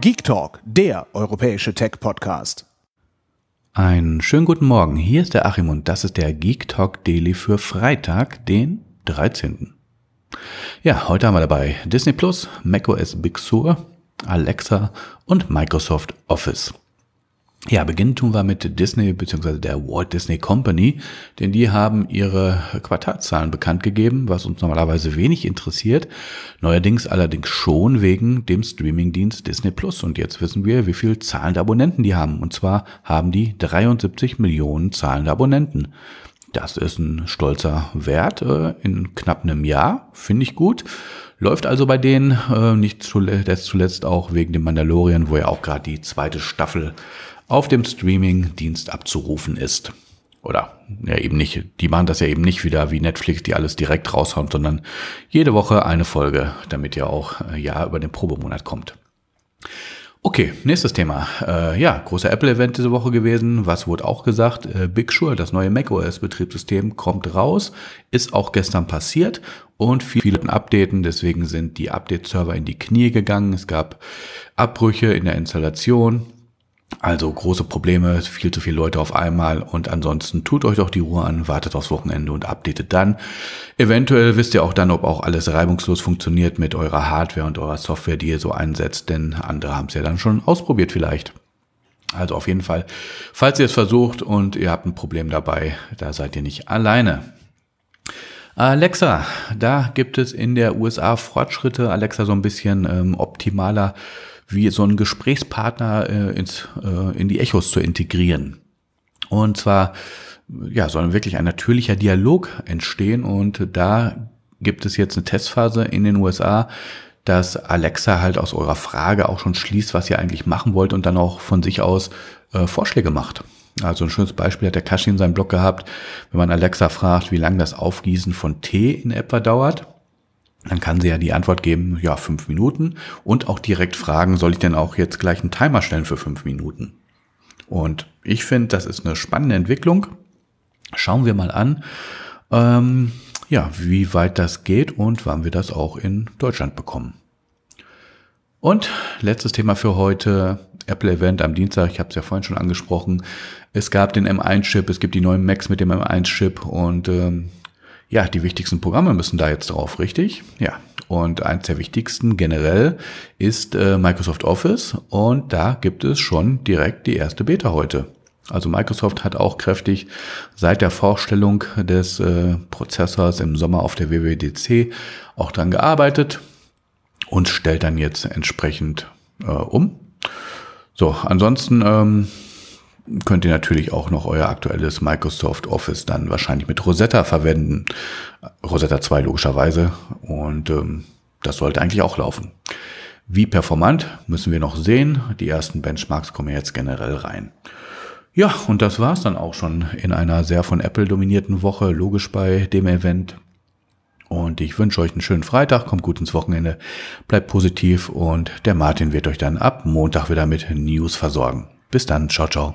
Geek Talk, der europäische Tech-Podcast. Einen schönen guten Morgen, hier ist der Achim und das ist der Geek Talk Daily für Freitag, den 13. Ja, heute haben wir dabei Disney Plus, macOS Big Sur, Alexa und Microsoft Office. Ja, beginnen tun wir mit Disney bzw. der Walt Disney Company, denn die haben ihre Quartalzahlen bekannt gegeben, was uns normalerweise wenig interessiert, neuerdings allerdings schon wegen dem Streamingdienst Disney Plus. Und jetzt wissen wir, wie viel zahlende Abonnenten die haben. Und zwar haben die 73 Millionen zahlende Abonnenten. Das ist ein stolzer Wert äh, in knapp einem Jahr, finde ich gut. Läuft also bei denen, äh, nicht zuletzt, zuletzt auch wegen dem Mandalorian, wo ja auch gerade die zweite Staffel auf dem Streaming-Dienst abzurufen ist. Oder ja, eben nicht. Die machen das ja eben nicht wieder wie Netflix, die alles direkt raushauen, sondern jede Woche eine Folge, damit ihr auch äh, ja über den Probemonat kommt. Okay, nächstes Thema. Äh, ja, großer Apple-Event diese Woche gewesen. Was wurde auch gesagt? Äh, Big Sur, das neue macOS-Betriebssystem, kommt raus. Ist auch gestern passiert und viele Updaten. Deswegen sind die Update-Server in die Knie gegangen. Es gab Abbrüche in der Installation. Also große Probleme, viel zu viele Leute auf einmal und ansonsten tut euch doch die Ruhe an, wartet aufs Wochenende und updatet dann. Eventuell wisst ihr auch dann, ob auch alles reibungslos funktioniert mit eurer Hardware und eurer Software, die ihr so einsetzt, denn andere haben es ja dann schon ausprobiert vielleicht. Also auf jeden Fall, falls ihr es versucht und ihr habt ein Problem dabei, da seid ihr nicht alleine. Alexa, da gibt es in der USA Fortschritte. Alexa so ein bisschen ähm, optimaler wie so einen Gesprächspartner äh, ins, äh, in die Echos zu integrieren. Und zwar, ja, soll wirklich ein natürlicher Dialog entstehen und da gibt es jetzt eine Testphase in den USA, dass Alexa halt aus eurer Frage auch schon schließt, was ihr eigentlich machen wollt und dann auch von sich aus äh, Vorschläge macht. Also ein schönes Beispiel hat der Kashi in seinem Blog gehabt, wenn man Alexa fragt, wie lange das Aufgießen von Tee in etwa dauert, dann kann sie ja die Antwort geben, ja, fünf Minuten und auch direkt fragen, soll ich denn auch jetzt gleich einen Timer stellen für fünf Minuten? Und ich finde, das ist eine spannende Entwicklung. Schauen wir mal an, ähm, ja, wie weit das geht und wann wir das auch in Deutschland bekommen. Und letztes Thema für heute, Apple Event am Dienstag, ich habe es ja vorhin schon angesprochen. Es gab den M1-Chip, es gibt die neuen Macs mit dem M1-Chip und ähm, ja, die wichtigsten Programme müssen da jetzt drauf, richtig? Ja. Und eins der wichtigsten generell ist äh, Microsoft Office und da gibt es schon direkt die erste Beta heute. Also Microsoft hat auch kräftig seit der Vorstellung des äh, Prozessors im Sommer auf der WWDC auch dran gearbeitet und stellt dann jetzt entsprechend äh, um. So, ansonsten ähm, könnt ihr natürlich auch noch euer aktuelles Microsoft Office dann wahrscheinlich mit Rosetta verwenden. Rosetta 2 logischerweise. Und ähm, das sollte eigentlich auch laufen. Wie performant müssen wir noch sehen. Die ersten Benchmarks kommen jetzt generell rein. Ja, und das war's dann auch schon in einer sehr von Apple dominierten Woche, logisch bei dem Event. Und ich wünsche euch einen schönen Freitag, kommt gut ins Wochenende, bleibt positiv und der Martin wird euch dann ab Montag wieder mit News versorgen. Bis dann, ciao, ciao.